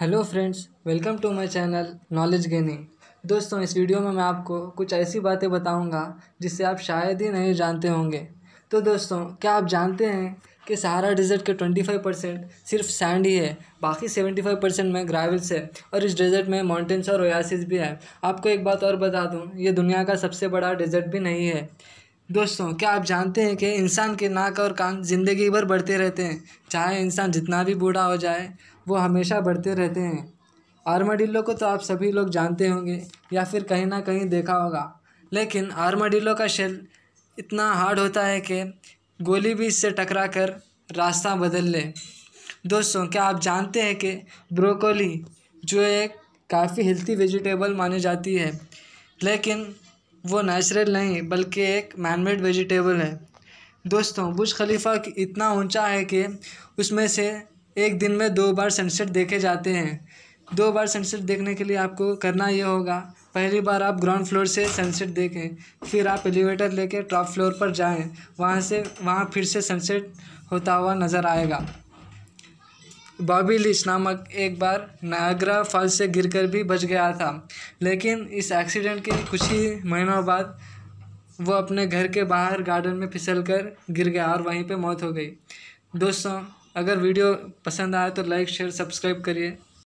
hello friends welcome to my channel knowledge gaining दोस्तों इस video में मैं आपको कुछ ऐसी बातें बताऊंगा जिससे आप शायद ही नहीं जानते होंगे तो दोस्तों क्या आप जानते हैं कि सहारा डेजर्ट के 25 परसेंट सिर्फ सैंड ही है बाकी 75 परसेंट में ग्रावल्स है और इस डेजर्ट में माउंटेन्स और ओयासिस भी है आपको एक बात और बता दूँ ये दुनिया का सबसे बड़ा डेजर्ट भी नहीं है दोस्तों क्या आप जानते हैं कि इंसान के नाक और कान ज़िंदगी भर बढ़ते रहते हैं चाहे इंसान जितना भी बूढ़ा हो जाए वो हमेशा बढ़ते रहते हैं आर्मडिल्लो को तो आप सभी लोग जानते होंगे या फिर कहीं ना कहीं देखा होगा लेकिन आर्मडिल्लो का शेल इतना हार्ड होता है कि गोली भी इससे टकरा कर रास्ता बदल ले दोस्तों क्या आप जानते हैं कि ब्रोकोली जो एक काफ़ी हेल्थी वेजिटेबल मानी जाती है लेकिन वो नेचुरल नहीं बल्कि एक मैनमेड वेजिटेबल है दोस्तों बुज खलीफा इतना ऊंचा है कि उसमें से एक दिन में दो बार सनसेट देखे जाते हैं दो बार सनसेट देखने के लिए आपको करना ये होगा पहली बार आप ग्राउंड फ्लोर से सनसेट देखें फिर आप एलिवेटर लेके टॉप फ्लोर पर जाएं वहाँ से वहाँ फिर से सनसेट होता हुआ नज़र आएगा बाबिलिश नामक एक बार नागरा फॉल से गिरकर भी बच गया था लेकिन इस एक्सीडेंट के कुछ ही महीनों बाद वो अपने घर के बाहर गार्डन में फिसल कर गिर गया और वहीं पे मौत हो गई दोस्तों अगर वीडियो पसंद आए तो लाइक शेयर सब्सक्राइब करिए